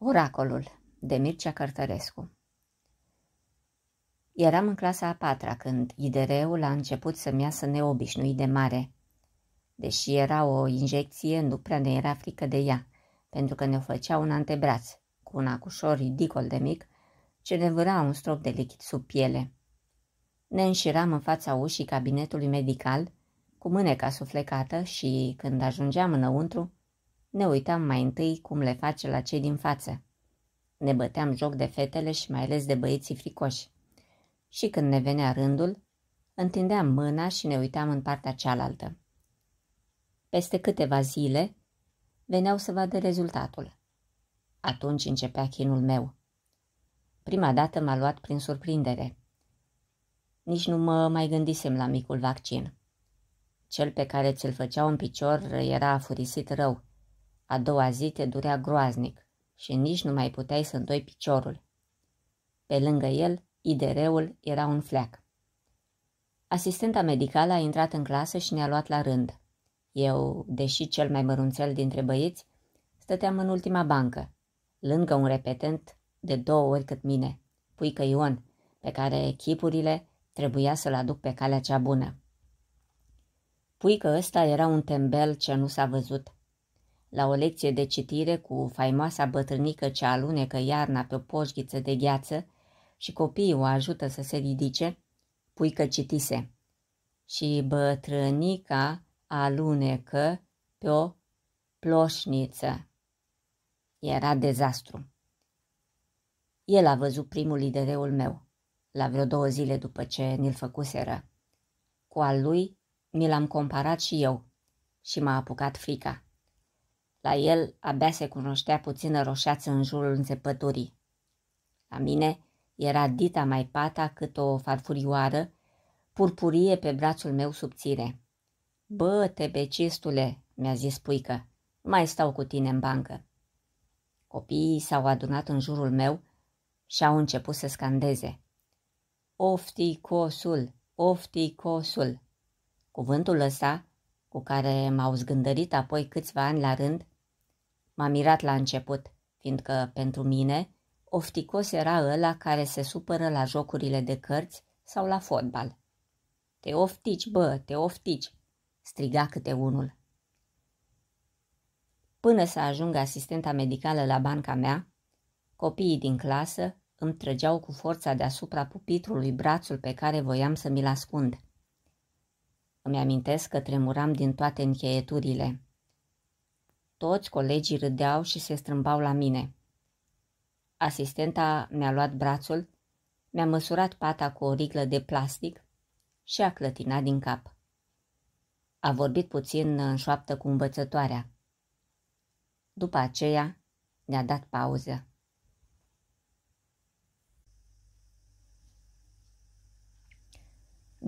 Oracolul de Mircea Cărtărescu Eram în clasa a patra când idereul a început să-mi iasă neobișnuit de mare. Deși era o injecție, nu prea ne era frică de ea, pentru că ne-o făcea un antebraț, cu un acușor ridicol de mic, ce ne vâra un strop de lichid sub piele. Ne înșiram în fața ușii cabinetului medical, cu mâneca suflecată și, când ajungeam înăuntru, ne uitam mai întâi cum le face la cei din față. Ne băteam joc de fetele și mai ales de băieții fricoși. Și când ne venea rândul, întindeam mâna și ne uitam în partea cealaltă. Peste câteva zile, veneau să vadă rezultatul. Atunci începea chinul meu. Prima dată m-a luat prin surprindere. Nici nu mă mai gândisem la micul vaccin. Cel pe care ți-l făceau în picior era afurisit rău. A doua zi te durea groaznic și nici nu mai puteai să îndoi piciorul. Pe lângă el, idereul era un fleac. Asistenta medicală a intrat în clasă și ne-a luat la rând. Eu, deși cel mai mărunțel dintre băieți, stăteam în ultima bancă, lângă un repetent de două ori cât mine, puică Ion, pe care echipurile trebuia să-l aduc pe calea cea bună. Puică ăsta era un tembel ce nu s-a văzut, la o lecție de citire cu faimoasa bătrânică ce alunecă iarna pe o poșghiță de gheață și copiii o ajută să se ridice, pui că citise. Și bătrânica alunecă pe o ploșniță. Era dezastru. El a văzut primul lidereul meu, la vreo două zile după ce ni-l făcuseră. Cu al lui mi l-am comparat și eu și m-a apucat frica. La el abia se cunoștea puțină roșeață în jurul înțepăturii. La mine era dita mai pata cât o farfurioară, purpurie pe brațul meu subțire. Bă, tebecistule, mi-a zis puică, mai stau cu tine în bancă. Copiii s-au adunat în jurul meu și au început să scandeze. Ofticosul, ofticosul! Cuvântul ăsta cu care m-au zgândărit apoi câțiva ani la rând, m-a mirat la început, fiindcă, pentru mine, ofticos era ăla care se supără la jocurile de cărți sau la fotbal. Te oftici, bă, te oftici!" striga câte unul. Până să ajung asistenta medicală la banca mea, copiii din clasă îmi trăgeau cu forța deasupra pupitrului brațul pe care voiam să mi-l ascund. Îmi amintesc că tremuram din toate încheieturile. Toți colegii râdeau și se strâmbau la mine. Asistenta mi-a luat brațul, mi-a măsurat pata cu o riglă de plastic și a clătinat din cap. A vorbit puțin în șoaptă cu învățătoarea. După aceea ne-a dat pauză.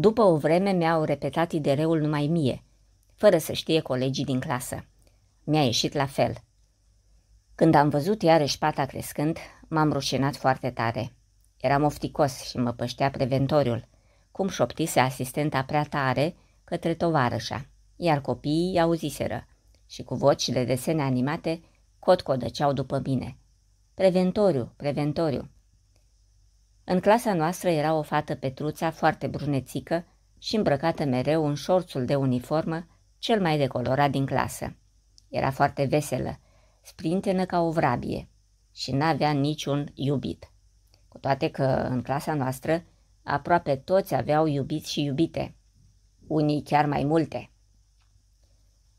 După o vreme mi-au repetat idereul numai mie, fără să știe colegii din clasă. Mi-a ieșit la fel. Când am văzut iarăși pata crescând, m-am rușinat foarte tare. Eram ofticos și mă păștea preventoriul, cum șoptise asistenta prea tare către tovarășa, iar copiii auziseră și cu voci de desene animate cotcodăceau după mine. Preventoriu, preventoriu. În clasa noastră era o fată Petruța foarte brunețică și îmbrăcată mereu în șorțul de uniformă, cel mai decolorat din clasă. Era foarte veselă, sprintenă ca o vrabie și n-avea niciun iubit. Cu toate că în clasa noastră aproape toți aveau iubiți și iubite, unii chiar mai multe.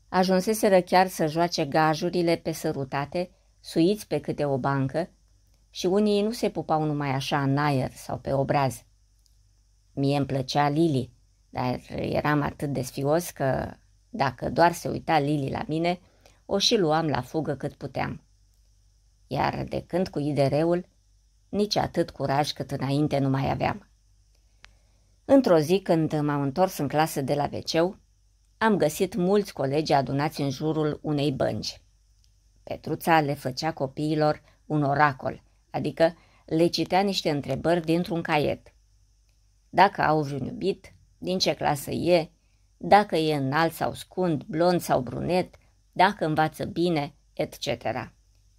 Ajunseseră chiar să joace gajurile pe sărutate, suiți pe câte o bancă, și unii nu se pupau numai așa în aer sau pe obraz. Mie îmi plăcea Lili, dar eram atât de sfios că, dacă doar se uita Lili la mine, o și luam la fugă cât puteam. Iar de când cu idereul, nici atât curaj cât înainte nu mai aveam. Într-o zi, când m-am întors în clasă de la veceu, am găsit mulți colegi adunați în jurul unei bănci. Petruța le făcea copiilor un oracol – adică le citea niște întrebări dintr-un caiet. Dacă au vreun iubit, din ce clasă e, dacă e înalt sau scund, blond sau brunet, dacă învață bine, etc.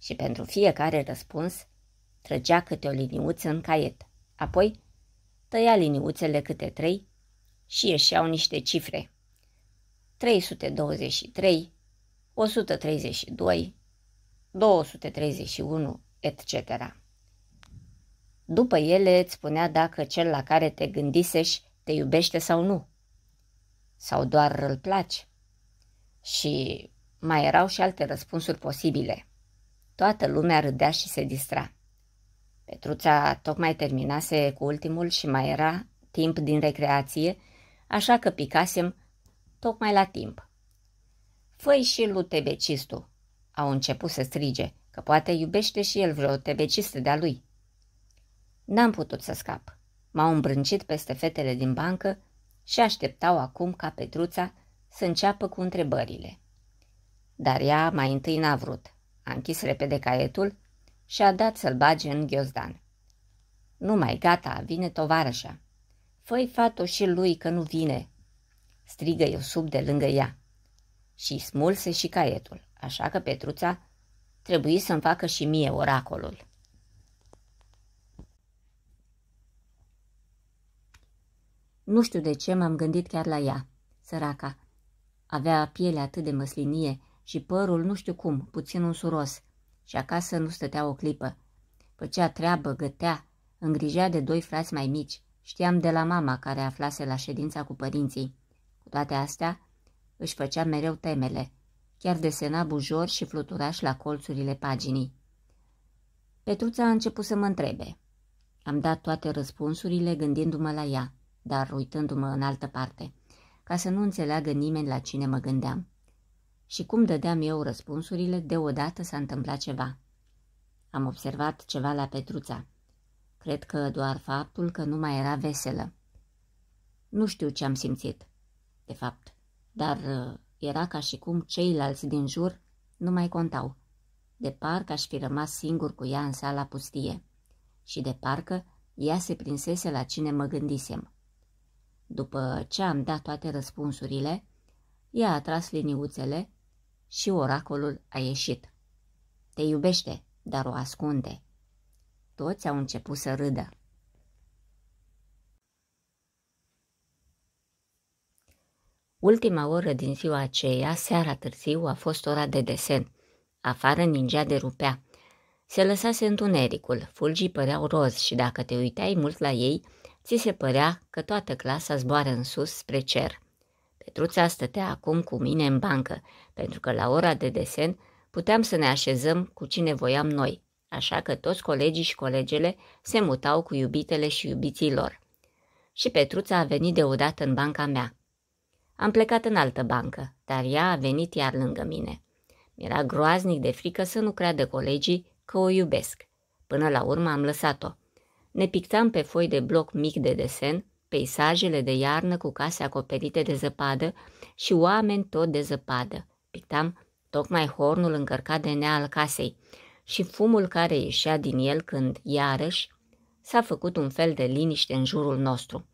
Și pentru fiecare răspuns, trăgea câte o liniuță în caiet. Apoi, tăia liniuțele câte trei și ieșeau niște cifre. 323, 132, 231, etc. După ele îți spunea dacă cel la care te gândisești te iubește sau nu. Sau doar îl place. Și mai erau și alte răspunsuri posibile. Toată lumea râdea și se distra. Petruța tocmai terminase cu ultimul și mai era timp din recreație, așa că picasem tocmai la timp. Făi și lui tebecistul, au început să strige, că poate iubește și el vreo tebecistă de-a lui. N-am putut să scap. M-au îmbrâncit peste fetele din bancă și așteptau acum ca Petruța să înceapă cu întrebările. Dar ea mai întâi n-a vrut. A închis repede caietul și a dat să-l bage în ghiozdan. Nu mai gata, vine tovarășa. Făi fato și lui că nu vine, strigă eu sub de lângă ea. Și smulse și caietul, așa că Petruța trebuie să-mi facă și mie oracolul. Nu știu de ce m-am gândit chiar la ea, săraca. Avea pielea atât de măslinie și părul nu știu cum, puțin unsuros, și acasă nu stătea o clipă. Făcea treabă, gătea, îngrijea de doi frați mai mici, știam de la mama care aflase la ședința cu părinții. Cu toate astea, își făcea mereu temele, chiar desena bujor și fluturaș la colțurile paginii. Petruța a început să mă întrebe. Am dat toate răspunsurile gândindu-mă la ea dar uitându-mă în altă parte, ca să nu înțeleagă nimeni la cine mă gândeam. Și cum dădeam eu răspunsurile, deodată s-a întâmplat ceva. Am observat ceva la Petruța. Cred că doar faptul că nu mai era veselă. Nu știu ce am simțit, de fapt, dar uh, era ca și cum ceilalți din jur nu mai contau. De parcă aș fi rămas singur cu ea în sala pustie. Și de parcă ea se prinsese la cine mă gândisem. După ce am dat toate răspunsurile, ea a tras liniuțele și oracolul a ieșit. Te iubește, dar o ascunde. Toți au început să râdă. Ultima oră din ziua aceea, seara târziu, a fost ora de desen. Afară ningea de rupea. Se lăsase întunericul, fulgii păreau roz și dacă te uitai mult la ei, ți se părea că toată clasa zboară în sus spre cer. Petruța stătea acum cu mine în bancă, pentru că la ora de desen puteam să ne așezăm cu cine voiam noi, așa că toți colegii și colegele se mutau cu iubitele și iubiții lor. Și Petruța a venit deodată în banca mea. Am plecat în altă bancă, dar ea a venit iar lângă mine. Mi-era groaznic de frică să nu creadă colegii că o iubesc. Până la urmă am lăsat-o. Ne pictam pe foi de bloc mic de desen peisajele de iarnă cu case acoperite de zăpadă și oameni tot de zăpadă. Pictam tocmai hornul încărcat de nea al casei și fumul care ieșea din el când, iarăși, s-a făcut un fel de liniște în jurul nostru.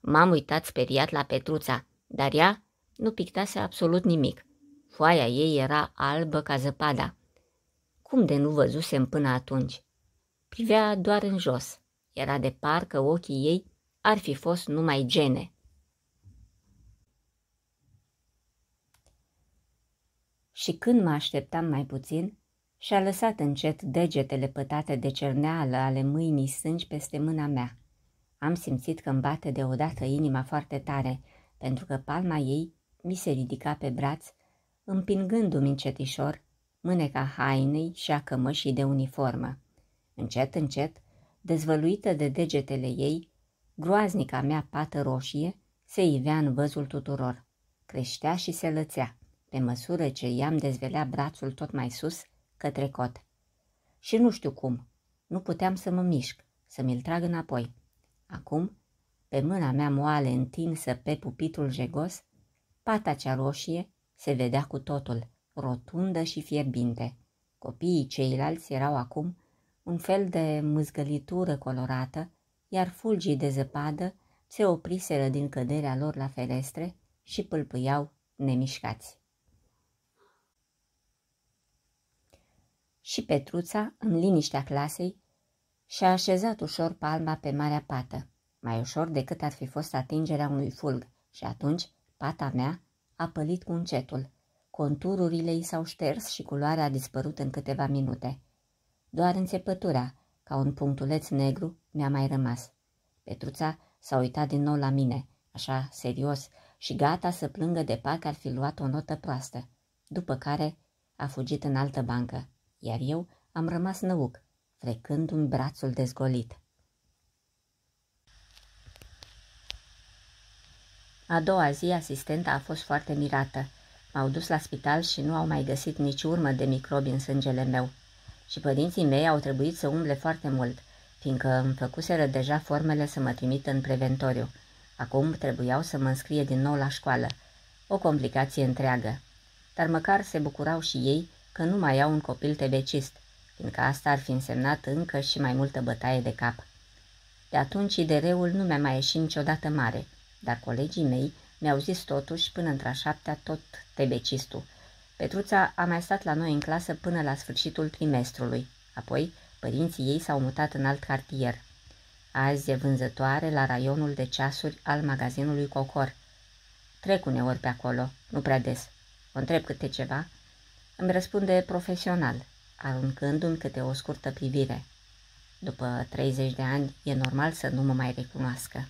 M-am uitat speriat la Petruța, dar ea nu pictase absolut nimic. Foaia ei era albă ca zăpada. Cum de nu văzusem până atunci? Privea doar în jos. Era de parcă ochii ei ar fi fost numai gene. Și când mă așteptam mai puțin, și-a lăsat încet degetele pătate de cerneală ale mâinii sângi peste mâna mea. Am simțit că îmi bate deodată inima foarte tare, pentru că palma ei mi se ridica pe braț, împingându-mi încetișor mâneca hainei și a cămășii de uniformă. Încet, încet, dezvăluită de degetele ei, groaznica mea pată roșie se ivea în văzul tuturor. Creștea și se lățea, pe măsură ce i-am dezvelea brațul tot mai sus, către cot. Și nu știu cum, nu puteam să mă mișc, să mi-l trag înapoi. Acum, pe mâna mea moale întinsă pe pupitul jegos, pata cea roșie se vedea cu totul, rotundă și fierbinte. Copiii ceilalți erau acum un fel de mâzgălitură colorată, iar fulgii de zăpadă se opriseră din căderea lor la ferestre și pâlpâiau nemișcați. Și Petruța, în liniștea clasei, și-a așezat ușor palma pe marea pată, mai ușor decât ar fi fost atingerea unui fulg, și atunci pata mea a pălit cu încetul. Contururile i s-au șters și culoarea a dispărut în câteva minute. Doar înțepătura, ca un punctuleț negru, mi-a mai rămas. Petruța s-a uitat din nou la mine, așa serios, și gata să plângă de parcă ar fi luat o notă proastă, după care a fugit în altă bancă, iar eu am rămas năuc, frecând un brațul dezgolit. A doua zi, asistenta a fost foarte mirată. M-au dus la spital și nu au mai găsit nici urmă de microbi în sângele meu și părinții mei au trebuit să umble foarte mult, fiindcă îmi făcuseră deja formele să mă trimit în preventoriu. Acum trebuiau să mă înscrie din nou la școală. O complicație întreagă. Dar măcar se bucurau și ei că nu mai au un copil tebecist, fiindcă asta ar fi însemnat încă și mai multă bătaie de cap. De atunci idereul nu mi-a mai ieșit niciodată mare, dar colegii mei mi-au zis totuși până într-a șaptea tot tebecistul, Petruța a mai stat la noi în clasă până la sfârșitul trimestrului. Apoi, părinții ei s-au mutat în alt cartier. Azi e vânzătoare la raionul de ceasuri al magazinului Cocor. Trec uneori pe acolo, nu prea des. O întreb câte ceva. Îmi răspunde profesional, aruncându-mi câte o scurtă privire. După 30 de ani, e normal să nu mă mai recunoască.